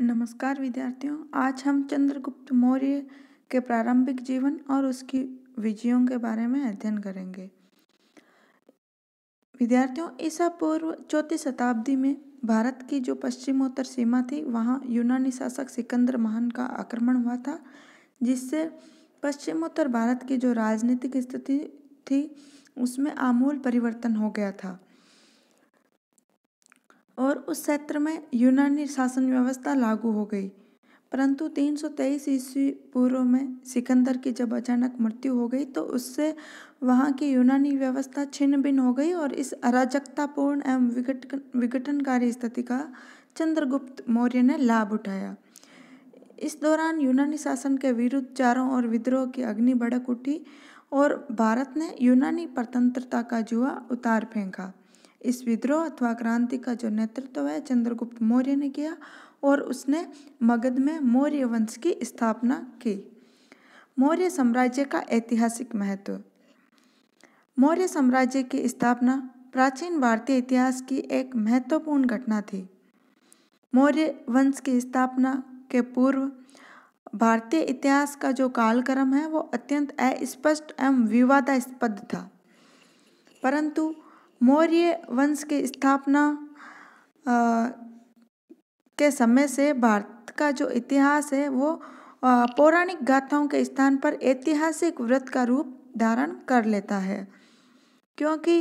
नमस्कार विद्यार्थियों आज हम चंद्रगुप्त मौर्य के प्रारंभिक जीवन और उसकी विजयों के बारे में अध्ययन करेंगे विद्यार्थियों ईसा पूर्व चौथी शताब्दी में भारत की जो पश्चिमोत्तर सीमा थी वहाँ यूनानी शासक सिकंदर महान का आक्रमण हुआ था जिससे पश्चिमोत्तर भारत की जो राजनीतिक स्थिति थी उसमें आमूल परिवर्तन हो गया था और उस क्षेत्र में यूनानी शासन व्यवस्था लागू हो गई परंतु 323 ईस्वी पूर्व में सिकंदर की जब अचानक मृत्यु हो गई तो उससे वहाँ की यूनानी व्यवस्था छिन्न भिन्न हो गई और इस अराजकतापूर्ण एवं विघट विघटनकारी स्थिति का चंद्रगुप्त मौर्य ने लाभ उठाया इस दौरान यूनानी शासन के विरुद्ध चारों और विद्रोह की अग्नि भड़क उठी और भारत ने यूनानी प्रतंत्रता का जुआ उतार फेंका इस विद्रोह अथवा क्रांति का जो नेतृत्व है चंद्रगुप्त मौर्य ने किया और उसने मगध में मौर्य वंश की स्थापना की मौर्य साम्राज्य का ऐतिहासिक महत्व मौर्य साम्राज्य की स्थापना प्राचीन भारतीय इतिहास की एक महत्वपूर्ण घटना थी मौर्य वंश की स्थापना के पूर्व भारतीय इतिहास का जो कालक्रम है वो अत्यंत अस्पष्ट एवं विवादास्पद था परंतु मौर्य वंश की स्थापना के समय से भारत का जो इतिहास है वो पौराणिक गाथाओं के स्थान पर ऐतिहासिक व्रत का रूप धारण कर लेता है क्योंकि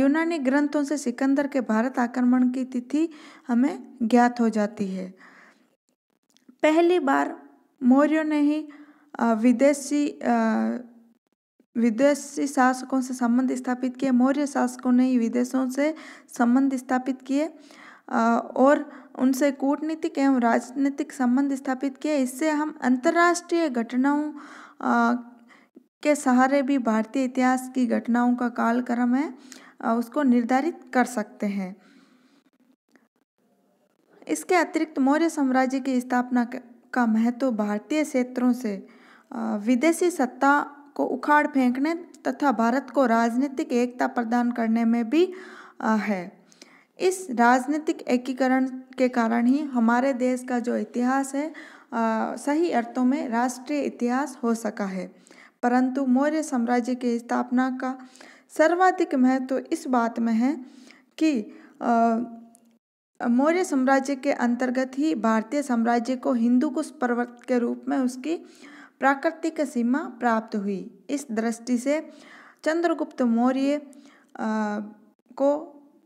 यूनानी ग्रंथों से सिकंदर के भारत आक्रमण की तिथि हमें ज्ञात हो जाती है पहली बार मौर्यों ने ही विदेशी विदेशी शासकों से संबंध स्थापित किए मौर्य शासकों ने ही विदेशों से संबंध स्थापित किए और उनसे कूटनीतिक एवं राजनीतिक संबंध स्थापित किए इससे हम अंतर्राष्ट्रीय घटनाओं के सहारे भी भारतीय इतिहास की घटनाओं का कालक्रम है उसको निर्धारित कर सकते हैं इसके अतिरिक्त मौर्य साम्राज्य की स्थापना का महत्व भारतीय क्षेत्रों से विदेशी सत्ता को उखाड़ फेंकने तथा भारत को राजनीतिक एकता प्रदान करने में भी है इस राजनीतिक एकीकरण के कारण ही हमारे देश का जो इतिहास है आ, सही अर्थों में राष्ट्रीय इतिहास हो सका है परंतु मौर्य साम्राज्य की स्थापना का सर्वाधिक महत्व तो इस बात में है कि मौर्य साम्राज्य के अंतर्गत ही भारतीय साम्राज्य को हिंदू कुश पर्वत के रूप में उसकी प्राकृतिक सीमा प्राप्त हुई इस दृष्टि से चंद्रगुप्त मौर्य को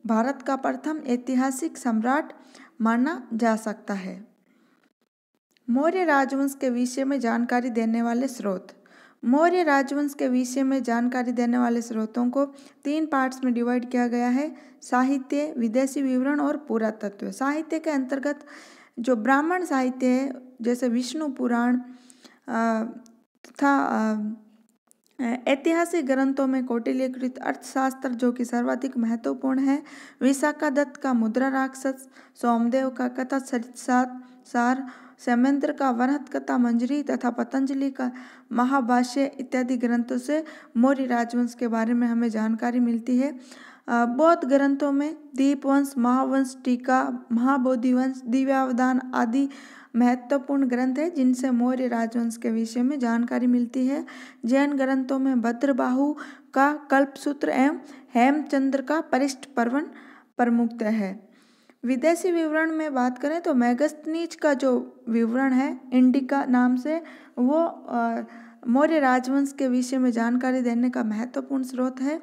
भारत का प्रथम ऐतिहासिक सम्राट माना जा सकता है मौर्य राजवंश के विषय में जानकारी देने वाले स्रोत मौर्य राजवंश के विषय में जानकारी देने वाले स्रोतों को तीन पार्ट्स में डिवाइड किया गया है साहित्य विदेशी विवरण और पुरातत्व साहित्य के अंतर्गत जो ब्राह्मण साहित्य है जैसे विष्णु पुराण तथा ऐतिहासिक ग्रंथों में कौटिल्यकृत अर्थशास्त्र जो कि सर्वाधिक महत्वपूर्ण है विशाखा दत्त का मुद्रा राक्षस सोमदेव का कथा सरित सार समेंद्र का वरहत कथा मंजरी तथा पतंजलि का महाभाष्य इत्यादि ग्रंथों से मौर्य राजवंश के बारे में हमें जानकारी मिलती है बौद्ध ग्रंथों में दीपवंश महावंश टीका महाबोधिवंश दिव्यावधान आदि महत्वपूर्ण ग्रंथ है जिनसे मौर्य राजवंश के विषय में जानकारी मिलती है जैन ग्रंथों में भद्रबाहु का कल्पसूत्र एवं हेमचंद्र का परिष्ठ पर्वन प्रमुख है विदेशी विवरण में बात करें तो मैगस्तनीज का जो विवरण है इंडिका नाम से वो मौर्य राजवंश के विषय में जानकारी देने का महत्वपूर्ण स्रोत है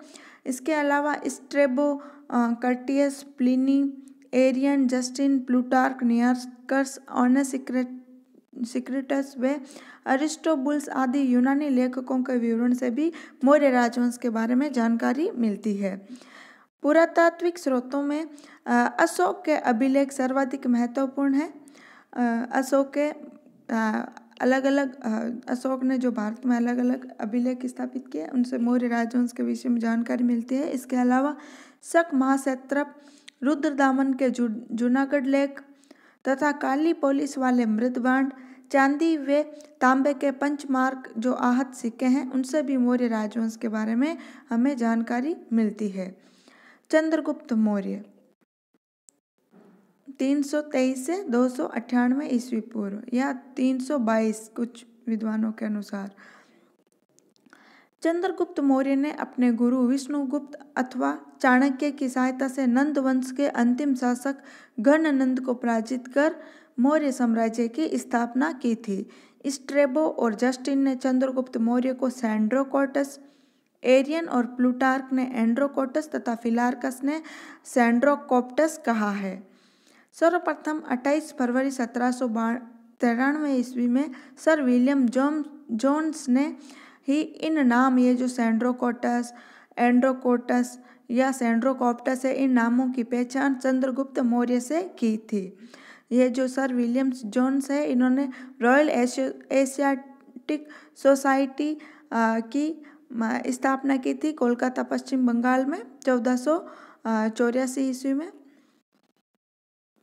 इसके अलावा Strabo Curtius Pliny Arrian Justin Plutarch Nearchus ऑर्नस सिक्रेट सिक्रेटस वे अरिस्टोबुल्स आदि यूनानी लेखकों के विवरण से भी मौर्य राजवंश के बारे में जानकारी मिलती है पुरातात्विक स्रोतों में अशोक के अभिलेख सर्वाधिक महत्वपूर्ण है अशोक के अलग अलग अशोक ने जो भारत में अलग अलग अभिलेख स्थापित किए उनसे मौर्य राजवंश के विषय में जानकारी मिलती है इसके अलावा शक महाशत्रप रुद्रदामन के जू जूनागढ़ लेक तथा काली पोलिस वाले मृदबांड चांदी व तांबे के पंचमार्क जो आहत सिक्के हैं उनसे भी मौर्य राजवंश के बारे में हमें जानकारी मिलती है चंद्रगुप्त मौर्य 323 से दो सौ ईस्वी पूर्व या 322 कुछ विद्वानों के अनुसार चंद्रगुप्त मौर्य ने अपने गुरु विष्णुगुप्त अथवा चाणक्य की सहायता से नंद वंश के अंतिम शासक गणनंद को पराजित कर मौर्य साम्राज्य की स्थापना की थी स्ट्रेबो और जस्टिन ने चंद्रगुप्त मौर्य को सैंड्रोकोटस एरियन और प्लूटार्क ने एंड्रोकोटस तथा फिलार्कस ने सैंड्रोकोप्टस कहा है सर्वप्रथम 28 फरवरी सत्रह सौ तिरानवे ईस्वी में सर विलियम जॉन जोन्स ने ही इन नाम ये जो सेंड्रोकोटस एंड्रोकोटस या सेंड्रोकोप्टस है इन नामों की पहचान चंद्रगुप्त मौर्य से की थी ये जो सर विलियम्स जोन्स है इन्होंने रॉयल एशियाटिक सोसाइटी की स्थापना की थी कोलकाता पश्चिम बंगाल में चौदह सौ चौरासी ईस्वी में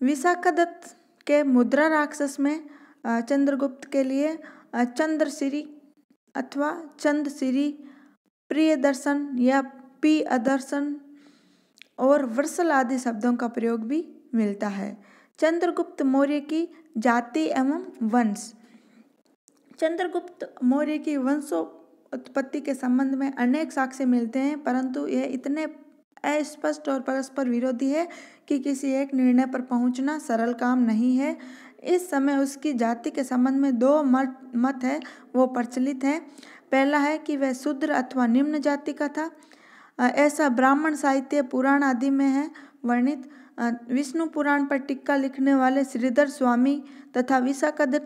विशाखादत्त के मुद्रा राक्षस में चंद्रगुप्त के लिए चंद्रश्री अथवा प्रिय दर्शन या अदर्शन और वर्सल आदि शब्दों का प्रयोग भी मिलता है चंद्रगुप्त मौर्य की जाति एवं वंश चंद्रगुप्त मौर्य की वंशो उत्पत्ति के संबंध में अनेक साक्ष्य मिलते हैं परंतु यह इतने अस्पष्ट और परस्पर विरोधी है कि किसी एक निर्णय पर पहुंचना सरल काम नहीं है इस समय उसकी जाति के संबंध में दो मत मत है वो प्रचलित है पहला है कि वह शूद्र अथवा निम्न जाति का था ऐसा ब्राह्मण साहित्य पुराण आदि में है वर्णित विष्णु पुराण पर टिक्का लिखने वाले श्रीधर स्वामी तथा विशाखद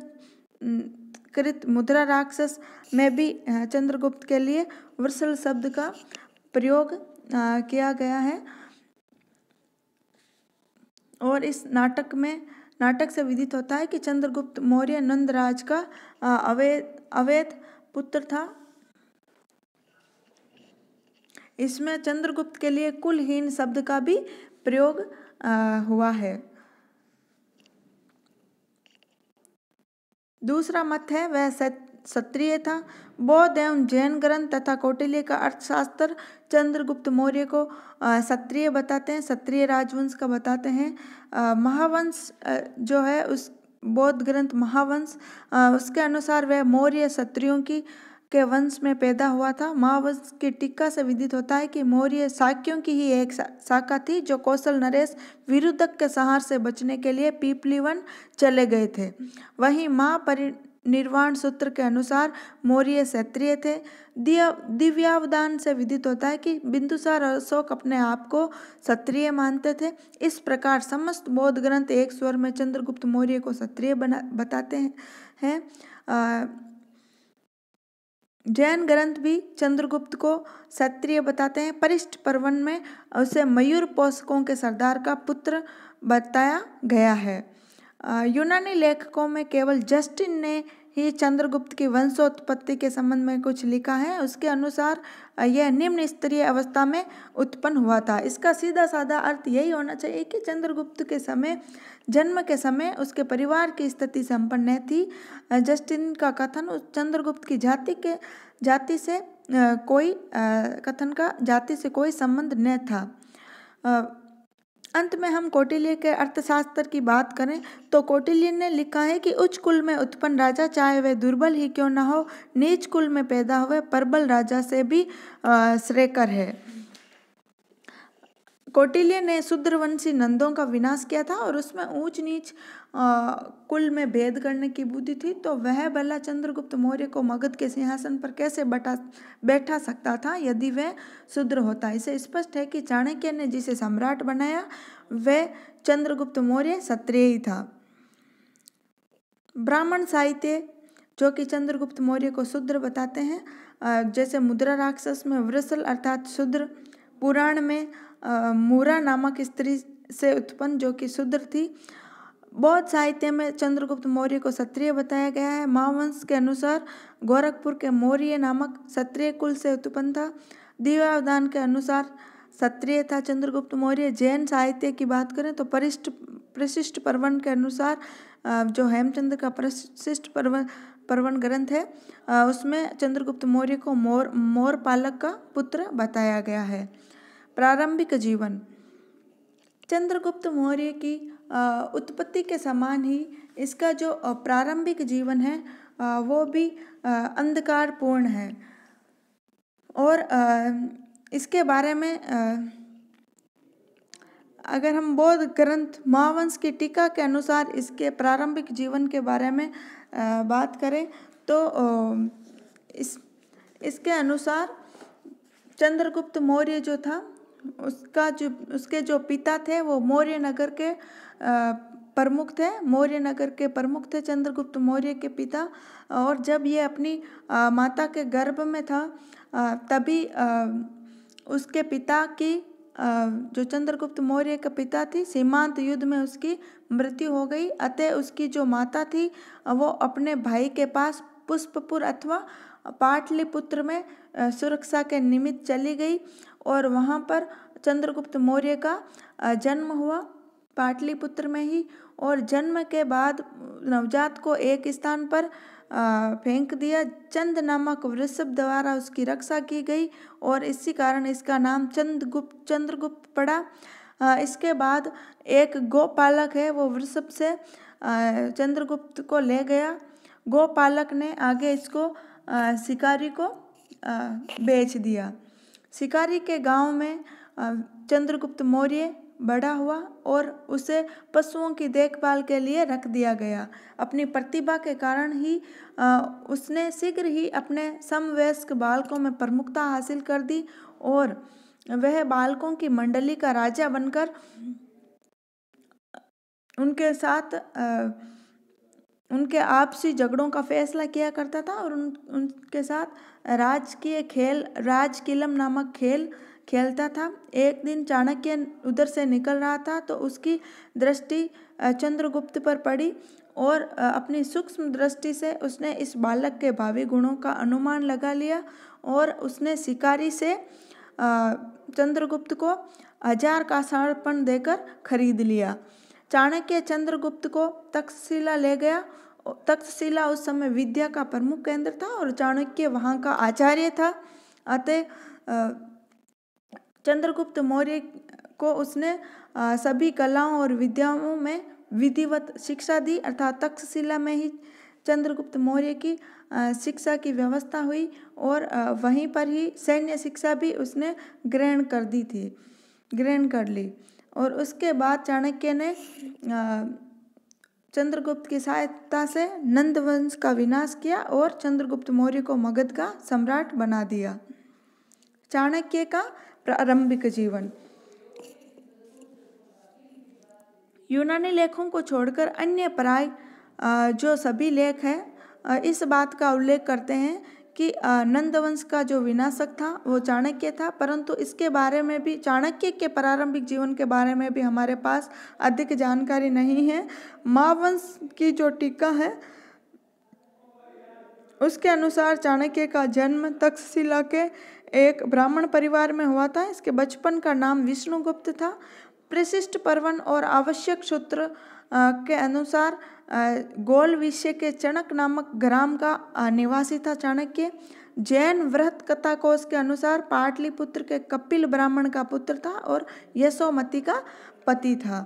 कृत मुद्रा राक्षस में भी चंद्रगुप्त के लिए वृसल शब्द का प्रयोग किया गया है और इस नाटक में नाटक से विदित होता है कि चंद्रगुप्त मौर्य नंदराज का अवैध अवैध पुत्र था इसमें चंद्रगुप्त के लिए कुलहीन शब्द का भी प्रयोग हुआ है दूसरा मत है वह क्षत्रिय था बौद्ध एवं जैन ग्रंथ तथा कौटिल्य का अर्थशास्त्र चंद्रगुप्त मौर्य को क्षत्रिय बताते हैं क्षत्रिय राजवंश का बताते हैं महावंश जो है उस बौद्ध ग्रंथ महावंश उसके अनुसार वह मौर्य क्षत्रियों की के वंश में पैदा हुआ था महावंश की टीका से विदित होता है कि मौर्य साक्यों की ही एक शाखा थी जो कौशल नरेश विरुद्धक के सहार से बचने के लिए पीपलीवन चले गए थे वहीं माँ परि निर्वाण सूत्र के अनुसार मौर्य क्षत्रिय थे दिव्यावदान से विदित होता है कि बिंदुसार अशोक अपने आप को क्षत्रिय मानते थे इस प्रकार समस्त बौद्ध ग्रंथ एक स्वर में चंद्रगुप्त मौर्य को क्षत्रिय बना बताते हैं हैं जैन ग्रंथ भी चंद्रगुप्त को क्षत्रिय बताते हैं परिष्ट पर्वन में उसे मयूर पोषकों के सरदार का पुत्र बताया गया है यूनानी लेखकों में केवल जस्टिन ने ही चंद्रगुप्त की वंशोत्पत्ति के संबंध में कुछ लिखा है उसके अनुसार यह निम्न स्तरीय अवस्था में उत्पन्न हुआ था इसका सीधा साधा अर्थ यही होना चाहिए कि चंद्रगुप्त के समय जन्म के समय उसके परिवार की स्थिति संपन्न थी जस्टिन का कथन उस चंद्रगुप्त की जाति के जाति से कोई कथन का जाति से कोई संबंध न था अंत में हम कौटिल्य के अर्थशास्त्र की बात करें तो कौटिल्य ने लिखा है कि उच्च कुल में उत्पन्न राजा चाहे वह दुर्बल ही क्यों ना हो नीच कुल में पैदा हुए परबल राजा से भी श्रेयकर है कौटिल्य ने शूद्रवंशी नंदों का विनाश किया था और उसमें ऊंच नीच कुल में भेद करने की बुद्धि थी तो वह बल्ला चंद्रगुप्त मौर्य को मगध के सिंहासन पर कैसे बटा बैठा सकता था यदि वह शूद्र होता इसे स्पष्ट है कि चाणक्य ने जिसे सम्राट बनाया वह चंद्रगुप्त मौर्य क्षत्रिय ही था ब्राह्मण साहित्य जो कि चंद्रगुप्त मौर्य को शूद्र बताते हैं जैसे मुद्रा राक्षस में वृसल अर्थात शूद्र पुराण में मूरा नामक स्त्री से उत्पन्न जो कि शूद्र थी बौद्ध साहित्य में चंद्रगुप्त मौर्य को क्षत्रिय बताया गया है महावंश के अनुसार गोरखपुर के मौर्य नामक क्षत्रिय कुल से उत्पन्न था दीवावदान के अनुसार क्षत्रिय था चंद्रगुप्त मौर्य जैन साहित्य की बात करें तो परिष्ट प्रशिष्ट पर्वन के अनुसार जो हेमचंद का प्रशिष्ट पर्वन पर्वन ग्रंथ है उसमें चंद्रगुप्त मौर्य को मोर मोर पालक का पुत्र बताया गया है प्रारंभिक जीवन चंद्रगुप्त मौर्य की उत्पत्ति के समान ही इसका जो प्रारंभिक जीवन है वो भी अंधकारपूर्ण है और इसके बारे में अगर हम बौद्ध ग्रंथ महावंश की टीका के अनुसार इसके प्रारंभिक जीवन के बारे में बात करें तो इस इसके अनुसार चंद्रगुप्त मौर्य जो था उसका जो उसके जो पिता थे वो मौर्य नगर के प्रमुख थे मौर्य नगर के प्रमुख थे चंद्रगुप्त मौर्य के पिता और जब ये अपनी माता के गर्भ में था तभी उसके पिता की जो चंद्रगुप्त मौर्य का पिता थी सीमांत युद्ध में उसकी मृत्यु हो गई अतः उसकी जो माता थी वो अपने भाई के पास पुष्पपुर अथवा पाटलिपुत्र में सुरक्षा के निमित्त चली गई और वहाँ पर चंद्रगुप्त मौर्य का जन्म हुआ पाटलिपुत्र में ही और जन्म के बाद नवजात को एक स्थान पर फेंक दिया चंद नामक वृषभ द्वारा उसकी रक्षा की गई और इसी कारण इसका नाम चंद्रगुप्त चंद्रगुप्त पड़ा इसके बाद एक गोपालक है वो वृषभ से चंद्रगुप्त को ले गया गोपालक ने आगे इसको शिकारी को बेच दिया शिकारी के गांव में चंद्रगुप्त मौर्य बड़ा हुआ और उसे पशुओं की देखभाल के लिए रख दिया गया अपनी प्रतिभा के कारण ही उसने शीघ्र ही अपने समवयस्क बालकों में प्रमुखता हासिल कर दी और वह बालकों की मंडली का राजा बनकर उनके साथ आ, उनके आपसी झगड़ों का फैसला किया करता था और उन उनके साथ राजकीय खेल राजकिलम नामक खेल खेलता था एक दिन चाणक्य उधर से निकल रहा था तो उसकी दृष्टि चंद्रगुप्त पर पड़ी और अपनी सूक्ष्म दृष्टि से उसने इस बालक के भावी गुणों का अनुमान लगा लिया और उसने शिकारी से चंद्रगुप्त को हजार का समर्पण देकर खरीद लिया चाणक्य चंद्रगुप्त को तक्षशिला ले गया तक्षशिला उस समय विद्या का प्रमुख केंद्र था और चाणक्य वहाँ का आचार्य था अतः चंद्रगुप्त मौर्य को उसने सभी कलाओं और विद्याओं में विधिवत शिक्षा दी अर्थात तक्षशिला में ही चंद्रगुप्त मौर्य की शिक्षा की व्यवस्था हुई और वहीं पर ही सैन्य शिक्षा भी उसने ग्रहण कर दी थी ग्रहण कर ली और उसके बाद चाणक्य ने चंद्रगुप्त की सहायता से नंद वंश का विनाश किया और चंद्रगुप्त मौर्य को मगध का सम्राट बना दिया चाणक्य का प्रारंभिक जीवन यूनानी लेखों को छोड़कर अन्य पराय जो सभी लेख हैं इस बात का उल्लेख करते हैं कि नंदवंश का जो विनाशक था वो चाणक्य था परंतु इसके बारे में भी चाणक्य के प्रारंभिक जीवन के बारे में भी हमारे पास अधिक जानकारी नहीं है महावंश की जो टीका है उसके अनुसार चाणक्य का जन्म तक्षशिला के एक ब्राह्मण परिवार में हुआ था इसके बचपन का नाम विष्णुगुप्त था प्रशिष्ट पर्वन और आवश्यक सूत्र के अनुसार गोल विषय के चणक नामक ग्राम का निवासी था चाणक्य जैन व्रत कथा कोश के अनुसार पाटलिपुत्र के कपिल ब्राह्मण का पुत्र था और यशोमती का पति था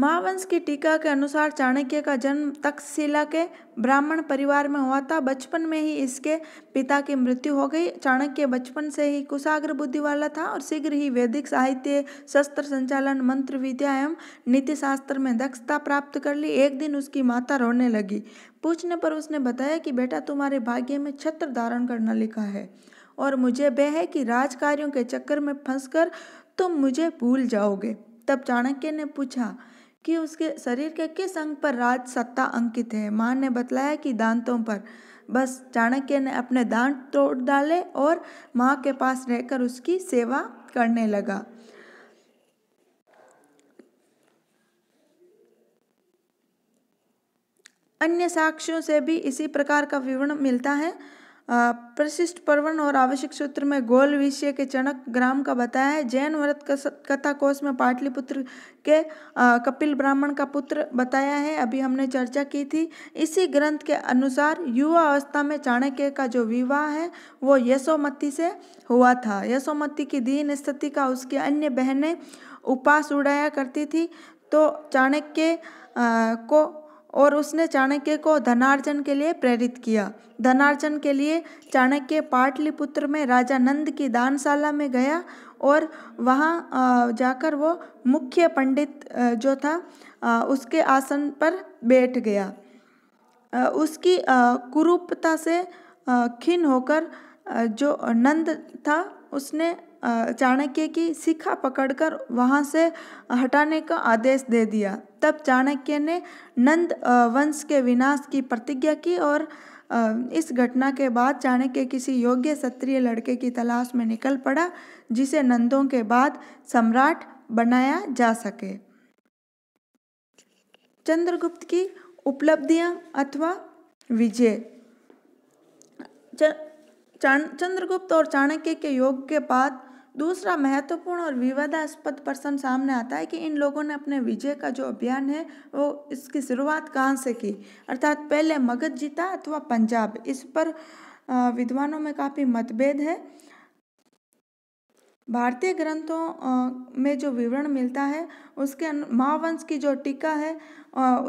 महावंश की टीका के अनुसार चाणक्य का जन्म तक्षशिला के ब्राह्मण परिवार में हुआ था बचपन में ही इसके पिता की मृत्यु हो गई चाणक्य बचपन से ही कुशाग्र बुद्धि वाला था और शीघ्र ही वैदिक साहित्य शस्त्र संचालन मंत्र विद्या एवं नीति शास्त्र में दक्षता प्राप्त कर ली एक दिन उसकी माता रोने लगी पूछने पर उसने बताया कि बेटा तुम्हारे भाग्य में छत्र धारण करना लिखा है और मुझे वे है कि राजकार्यों के चक्कर में फंस तुम मुझे भूल जाओगे तब चाणक्य ने पूछा कि उसके शरीर के किस अंग पर राज सत्ता अंकित है मां ने बतलाया कि दांतों पर बस चाणक्य ने अपने दांत तोड़ डाले और माँ के पास रहकर उसकी सेवा करने लगा अन्य साक्ष्यों से भी इसी प्रकार का विवरण मिलता है प्रशिष्ट पर्वन और आवश्यक सूत्र में गोल विषय के चणक ग्राम का बताया है जैन व्रत कथा कोष में पाटलिपुत्र के कपिल ब्राह्मण का पुत्र बताया है अभी हमने चर्चा की थी इसी ग्रंथ के अनुसार युवा अवस्था में चाणक्य का जो विवाह है वो यशोमती से हुआ था यशोमती की दीन स्थिति का उसकी अन्य बहनें उपास उड़ाया करती थी तो चाणक्य को और उसने चाणक्य को धनार्जन के लिए प्रेरित किया धनार्जन के लिए चाणक्य पाटलिपुत्र में राजा नंद की दानशाला में गया और वहाँ जाकर वो मुख्य पंडित जो था उसके आसन पर बैठ गया उसकी कुरूपता से खिन होकर जो नंद था उसने चाणक्य की शिखा पकड़कर वहां से हटाने का आदेश दे दिया तब चाणक्य ने नंद वंश के विनाश की प्रतिज्ञा की और इस घटना के बाद चाणक्य किसी योग्य क्षत्रिय लड़के की तलाश में निकल पड़ा जिसे नंदों के बाद सम्राट बनाया जा सके चंद्रगुप्त की उपलब्धियां अथवा विजय चंद्रगुप्त और चाणक्य के योग के बाद दूसरा महत्वपूर्ण और विवादास्पद प्रश्न सामने आता है कि इन लोगों ने अपने विजय का जो अभियान है वो इसकी शुरुआत कहाँ से की अर्थात पहले मगध जीता अथवा पंजाब इस पर विद्वानों में काफ़ी मतभेद है भारतीय ग्रंथों में जो विवरण मिलता है उसके महावंश की जो टीका है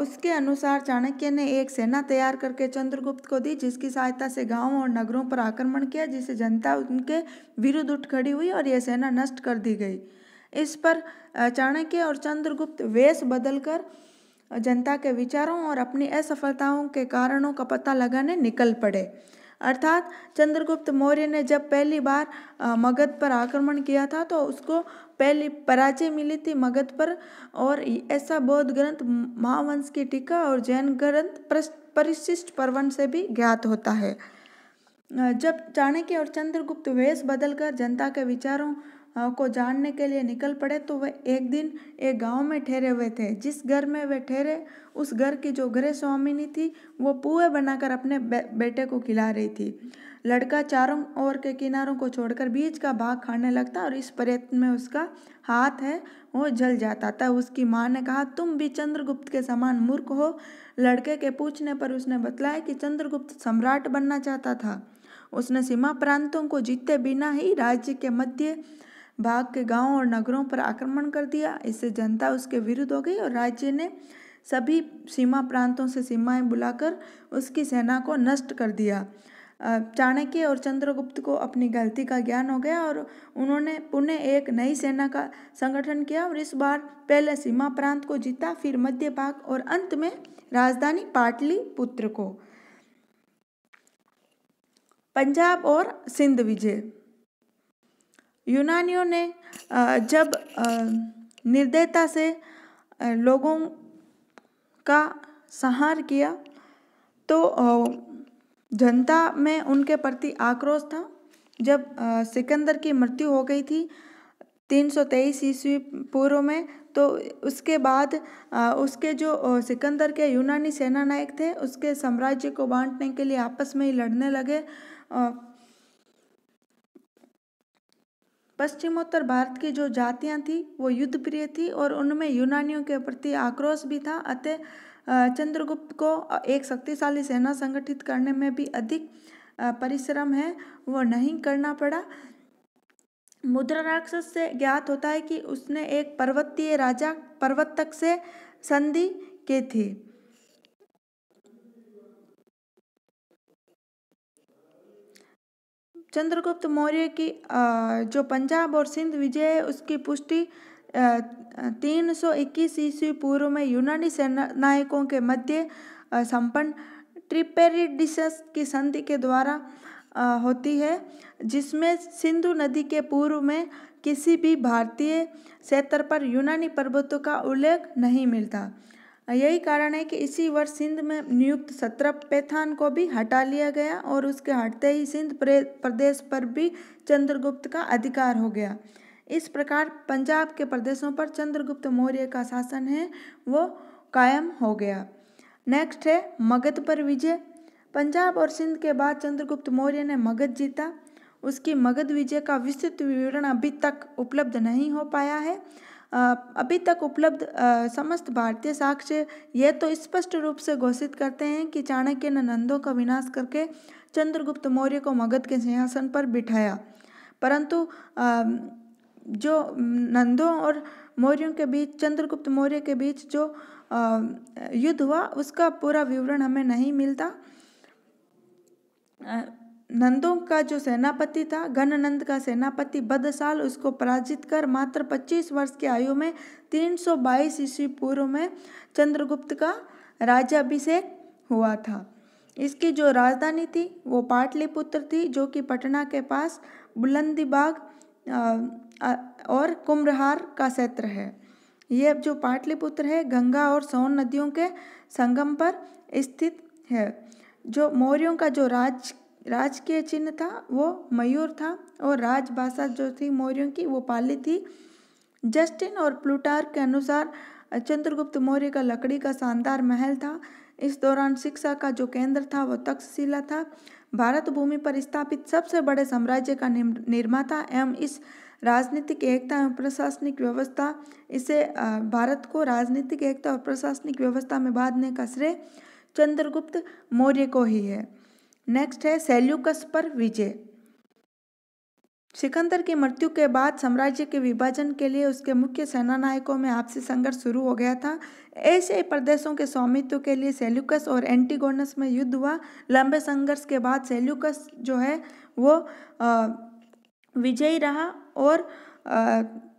उसके अनुसार चाणक्य ने एक सेना तैयार करके चंद्रगुप्त को दी जिसकी सहायता से गांवों और नगरों पर आक्रमण किया जिससे जनता उनके विरुद्ध उठ खड़ी हुई और यह सेना नष्ट कर दी गई इस पर चाणक्य और चंद्रगुप्त वेश बदलकर जनता के विचारों और अपनी असफलताओं के कारणों का पता लगाने निकल पड़े अर्थात चंद्रगुप्त मौर्य ने जब पहली बार मगध पर आक्रमण किया था तो उसको पहली पराजय मिली थी मगध पर और ऐसा बौद्ध ग्रंथ महावंश की टीका और जैन ग्रंथ परिशिष्ट पर्वन से भी ज्ञात होता है जब चाणक्य और चंद्रगुप्त वेश बदलकर जनता के विचारों को जानने के लिए निकल पड़े तो वह एक दिन एक गांव में ठहरे हुए थे जिस घर में वे ठहरे उस घर की जो गृह स्वामिनी थी वो पुए बनाकर अपने बे, बेटे को खिला रही थी लड़का चारों ओर के किनारों को छोड़कर बीच का भाग खाने लगता और इस प्रयत्न में उसका हाथ है वो जल जाता था उसकी माँ ने कहा तुम भी चंद्रगुप्त के समान मूर्ख हो लड़के के पूछने पर उसने बतलाया कि चंद्रगुप्त सम्राट बनना चाहता था उसने सीमा प्रांतों को जीते बिना ही राज्य के मध्य भाग के गांवों और नगरों पर आक्रमण कर दिया इससे जनता उसके विरुद्ध हो गई और राज्य ने सभी सीमा प्रांतों से सीमाएं बुलाकर उसकी सेना को नष्ट कर दिया चाणक्य और चंद्रगुप्त को अपनी गलती का ज्ञान हो गया और उन्होंने पुनः एक नई सेना का संगठन किया और इस बार पहले सीमा प्रांत को जीता फिर मध्य भाग और अंत में राजधानी पाटली पुत्र को पंजाब और सिंध विजय यूनानियों ने जब निर्दयता से लोगों का संहार किया तो जनता में उनके प्रति आक्रोश था जब सिकंदर की मृत्यु हो गई थी 323 ईस्वी पूर्व में तो उसके बाद उसके जो सिकंदर के यूनानी सेनानायक थे उसके साम्राज्य को बांटने के लिए आपस में ही लड़ने लगे पश्चिमोत्तर भारत की जो जातियां थी वो युद्ध प्रिय थी और उनमें यूनानियों के प्रति आक्रोश भी था अतः चंद्रगुप्त को एक शक्तिशाली सेना संगठित करने में भी अधिक परिश्रम है वो नहीं करना पड़ा मुद्रा राक्षस से ज्ञात होता है कि उसने एक पर्वतीय राजा पर्वत तक से संधि की थी चंद्रगुप्त मौर्य की जो पंजाब और सिंध विजय है उसकी पुष्टि तीन सौ इक्कीस ईस्वी पूर्व में यूनानी सेनायकों के मध्य संपन्न ट्रिपेरिडिस की संधि के द्वारा होती है जिसमें सिंधु नदी के पूर्व में किसी भी भारतीय क्षेत्र पर यूनानी पर्वतों का उल्लेख नहीं मिलता यही कारण है कि इसी वर्ष सिंध में नियुक्त सत्रह पैथान को भी हटा लिया गया और उसके हटते ही सिंध प्रदेश पर भी चंद्रगुप्त का अधिकार हो गया इस प्रकार पंजाब के प्रदेशों पर चंद्रगुप्त मौर्य का शासन है वो कायम हो गया नेक्स्ट है मगध पर विजय पंजाब और सिंध के बाद चंद्रगुप्त मौर्य ने मगध जीता उसकी मगध विजय का विस्तृत विवरण अभी तक उपलब्ध नहीं हो पाया है अभी तक उपलब्ध समस्त भारतीय साक्ष्य यह तो स्पष्ट रूप से घोषित करते हैं कि चाणक्य ने नंदों का विनाश करके चंद्रगुप्त मौर्य को मगध के सिंहासन पर बिठाया परंतु जो नंदों और मौर्यों के बीच चंद्रगुप्त मौर्य के बीच जो युद्ध हुआ उसका पूरा विवरण हमें नहीं मिलता नंदों का जो सेनापति था घननंद का सेनापति बदसाल उसको पराजित कर मात्र 25 वर्ष की आयु में 322 ईस्वी पूर्व में चंद्रगुप्त का राज्याभिषेक हुआ था इसकी जो राजधानी थी वो पाटलिपुत्र थी जो कि पटना के पास बुलंदीबाग और कुम्रहार का क्षेत्र है ये जो पाटलिपुत्र है गंगा और सोन नदियों के संगम पर स्थित है जो मौर्यों का जो राज राजकीय चिन्ह था वो मयूर था और राजभाषा जो थी मौर्यों की वो पाली थी जस्टिन और प्लूटार के अनुसार चंद्रगुप्त मौर्य का लकड़ी का शानदार महल था इस दौरान शिक्षा का जो केंद्र था वो तक्षशिला था भारत भूमि पर स्थापित सबसे बड़े साम्राज्य का निर्माता एवं इस राजनीतिक एकता एवं प्रशासनिक व्यवस्था इसे भारत को राजनीतिक एकता और प्रशासनिक व्यवस्था में बांधने का श्रेय चंद्रगुप्त मौर्य को ही है नेक्स्ट है सेल्यूकस पर विजय सिकंदर की मृत्यु के बाद साम्राज्य के विभाजन के लिए उसके मुख्य सेनानायकों में आपसी संघर्ष शुरू हो गया था ऐसे प्रदेशों के स्वामित्व के लिए सेल्यूकस और एंटीगोनस में युद्ध हुआ लंबे संघर्ष के बाद सेल्यूकस जो है वो विजयी रहा और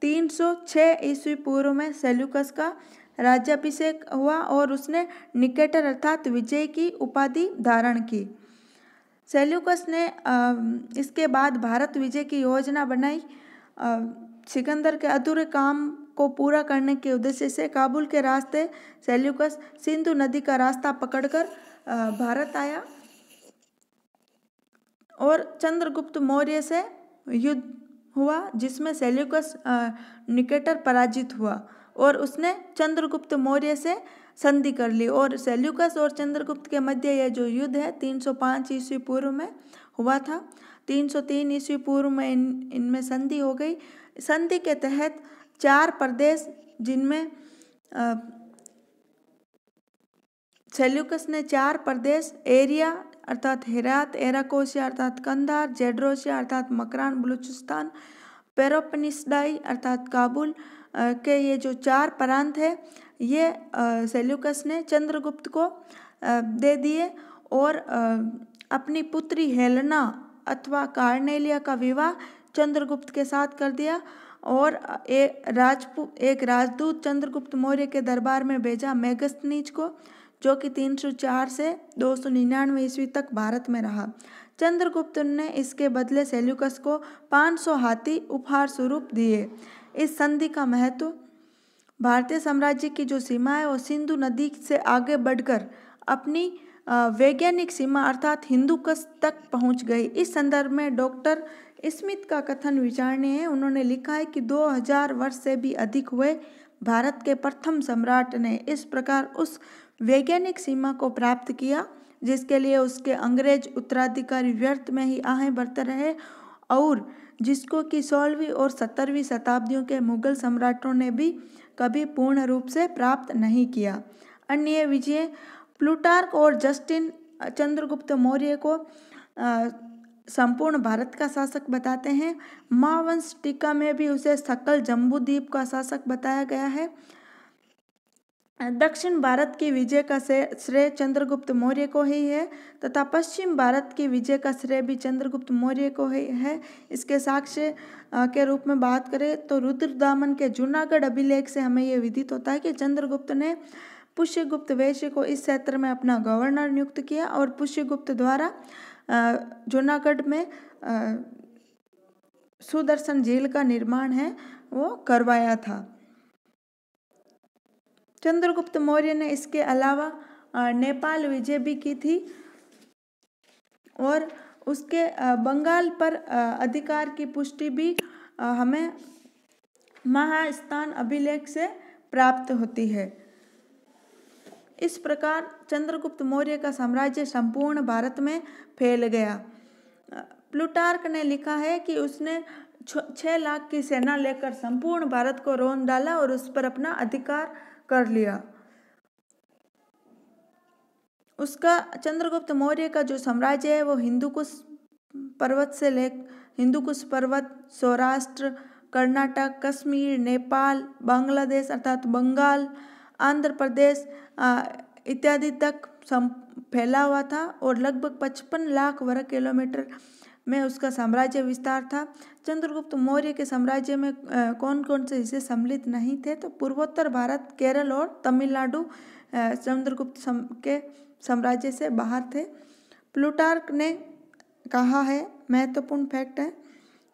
तीन सौ ईस्वी पूर्व में सेल्यूकस का राज्याभिषेक हुआ और उसने निकेटर अर्थात विजय की उपाधि धारण की सेल्यूकस ने इसके बाद भारत विजय की योजना बनाई सिकंदर के अधूरे काम को पूरा करने के उद्देश्य से काबुल के रास्ते सेल्यूकस सिंधु नदी का रास्ता पकड़कर भारत आया और चंद्रगुप्त मौर्य से युद्ध हुआ जिसमें सेल्यूकस निकेटर पराजित हुआ और उसने चंद्रगुप्त मौर्य से संधि कर ली और सेल्यूकस और चंद्रगुप्त के मध्य यह जो युद्ध है 305 ईस्वी पूर्व में हुआ था 303 ईस्वी पूर्व में इन इनमें संधि हो गई संधि के तहत चार प्रदेश जिनमें सेल्यूकस ने चार प्रदेश एरिया अर्थात हेरात एराकोसिया अर्थात कंधार जेड्रोसिया अर्थात मकरान बलूचिस्तान पेरोपनिस्डाई अर्थात काबुल के ये जो चार प्रांत है ये सेल्यूकस ने चंद्रगुप्त को दे दिए और अपनी पुत्री हेलना अथवा कार्नेलिया का विवाह चंद्रगुप्त के साथ कर दिया और एक राजपू एक राजदूत चंद्रगुप्त मौर्य के दरबार में भेजा मेगस्तनीज को जो कि 304 से दो सौ निन्यानवे ईस्वी तक भारत में रहा चंद्रगुप्त ने इसके बदले सेल्यूकस को 500 हाथी उपहार स्वरूप दिए इस संधि का महत्व भारतीय साम्राज्य की जो सीमा है वो सिंधु नदी से आगे बढ़कर अपनी वैज्ञानिक सीमा अर्थात हिंदू कस तक पहुंच गई इस संदर्भ में डॉक्टर स्मिथ का कथन विचारणीय है उन्होंने लिखा है कि 2000 वर्ष से भी अधिक हुए भारत के प्रथम सम्राट ने इस प्रकार उस वैज्ञानिक सीमा को प्राप्त किया जिसके लिए उसके अंग्रेज उत्तराधिकारी व्यर्थ में ही आहें बरते रहे और जिसको कि सोलहवीं और सत्तरवीं शताब्दियों के मुगल सम्राटों ने भी कभी पूर्ण रूप से प्राप्त नहीं किया अन्य विजय प्लूटार्क और जस्टिन चंद्रगुप्त मौर्य को संपूर्ण भारत का शासक बताते हैं महावंश टीका में भी उसे सकल जम्बूद्वीप का शासक बताया गया है दक्षिण भारत की विजय का श्रेय चंद्रगुप्त मौर्य को ही है तथा पश्चिम भारत की विजय का श्रेय भी चंद्रगुप्त मौर्य को ही है इसके साक्ष्य के रूप में बात करें तो रुद्रदामन के जूनागढ़ अभिलेख से हमें ये विदित होता है कि चंद्रगुप्त ने पुष्यगुप्त वैश्य को इस क्षेत्र में अपना गवर्नर नियुक्त किया और पुष्यगुप्त द्वारा जूनागढ़ में सुदर्शन झील का निर्माण है वो करवाया था चंद्रगुप्त मौर्य ने इसके अलावा नेपाल विजय भी की थी और उसके बंगाल पर अधिकार की पुष्टि भी हमें महास्थान अभिलेख से प्राप्त होती है इस प्रकार चंद्रगुप्त मौर्य का साम्राज्य संपूर्ण भारत में फैल गया प्लूटार्क ने लिखा है कि उसने छः लाख की सेना लेकर संपूर्ण भारत को रोन डाला और उस पर अपना अधिकार कर लिया उसका चंद्रगुप्त मौर्य का जो साम्राज्य है वो हिंदू कुश पर्वत से ले हिंदू कुश पर्वत सौराष्ट्र कर्नाटक कश्मीर नेपाल बांग्लादेश अर्थात बंगाल आंध्र प्रदेश इत्यादि तक फैला हुआ था और लगभग 55 लाख वर्ग किलोमीटर में उसका साम्राज्य विस्तार था चंद्रगुप्त मौर्य के साम्राज्य में कौन कौन से हिस्से सम्मिलित नहीं थे तो पूर्वोत्तर भारत केरल और तमिलनाडु चंद्रगुप्त सम, के साम्राज्य से बाहर थे प्लूटार्क ने कहा है महत्वपूर्ण फैक्ट है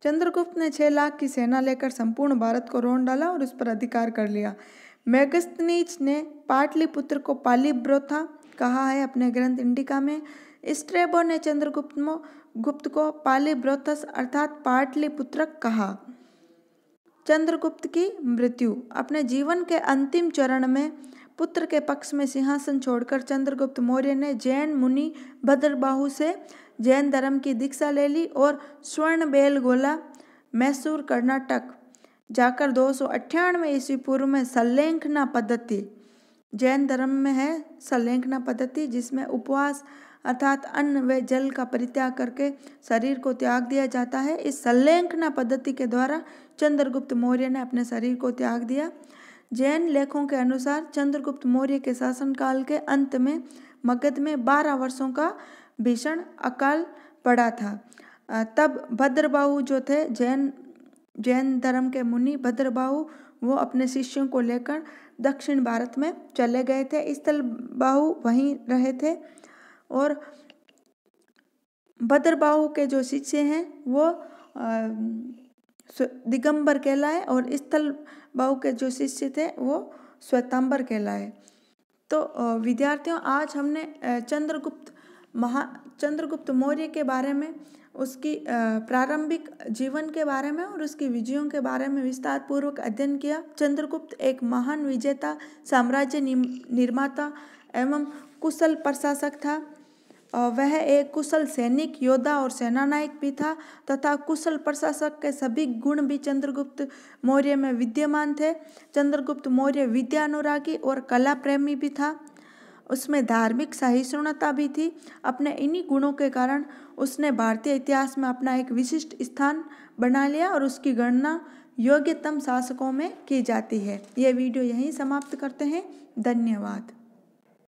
चंद्रगुप्त ने छः लाख की सेना लेकर संपूर्ण भारत को रोन डाला और उस पर अधिकार कर लिया मेगस्तनीच ने पाटलिपुत्र को पाली ब्रोथा कहा है अपने ग्रंथ इंडिका में स्ट्रेबो ने चंद्रगुप्त गुप्त को पालेब्रोतस अर्थात पाटलिपुत्रक कहा चंद्रगुप्त की मृत्यु अपने जीवन के अंतिम चरण में पुत्र के पक्ष में सिंहासन छोड़कर चंद्रगुप्त मौर्य ने जैन मुनि भद्रबाहु से जैन धर्म की दीक्षा ले ली और स्वर्ण बेलगोला मैसूर कर्नाटक जाकर दो सौ अट्ठानवे ईस्वी पूर्व में संलेखना पद्धति जैन धर्म में है संलेखना पद्धति जिसमें उपवास अर्थात अन्न व जल का परित्याग करके शरीर को त्याग दिया जाता है इस संलेखना पद्धति के द्वारा चंद्रगुप्त मौर्य ने अपने शरीर को त्याग दिया जैन लेखों के अनुसार चंद्रगुप्त मौर्य के शासनकाल के अंत में मगध में बारह वर्षों का भीषण अकाल पड़ा था तब भद्रबाहु जो थे जैन जैन धर्म के मुनि भद्रबाहु वो अपने शिष्यों को लेकर दक्षिण भारत में चले गए थे स्थल बाहु वहीं रहे थे और भद्रबाहु के जो शिष्य हैं वो दिगंबर कहलाए और स्थल बाहु के जो शिष्य थे वो श्वेतांबर कहलाए तो विद्यार्थियों आज हमने चंद्रगुप्त महा चंद्रगुप्त मौर्य के बारे में उसकी प्रारंभिक जीवन के बारे में और उसकी विजयों के बारे में विस्तार पूर्वक अध्ययन किया चंद्रगुप्त एक महान विजेता साम्राज्य निर्माता एवं कुशल प्रशासक था वह एक कुशल सैनिक योद्धा और सेनानायक भी था तथा कुशल प्रशासक के सभी गुण भी चंद्रगुप्त मौर्य में विद्यमान थे चंद्रगुप्त मौर्य विद्या अनुरागी और कला प्रेमी भी था उसमें धार्मिक सहिष्णुता भी थी अपने इन्हीं गुणों के कारण उसने भारतीय इतिहास में अपना एक विशिष्ट स्थान बना लिया और उसकी गणना योग्यतम शासकों में की जाती है ये वीडियो यहीं समाप्त करते हैं धन्यवाद